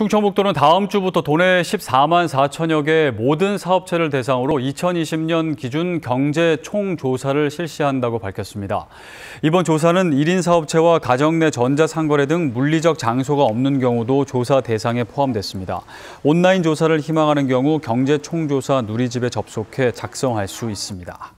충청북도는 다음 주부터 도내 14만 4천여 개 모든 사업체를 대상으로 2020년 기준 경제 총조사를 실시한다고 밝혔습니다. 이번 조사는 1인 사업체와 가정 내 전자상거래 등 물리적 장소가 없는 경우도 조사 대상에 포함됐습니다. 온라인 조사를 희망하는 경우 경제 총조사 누리집에 접속해 작성할 수 있습니다.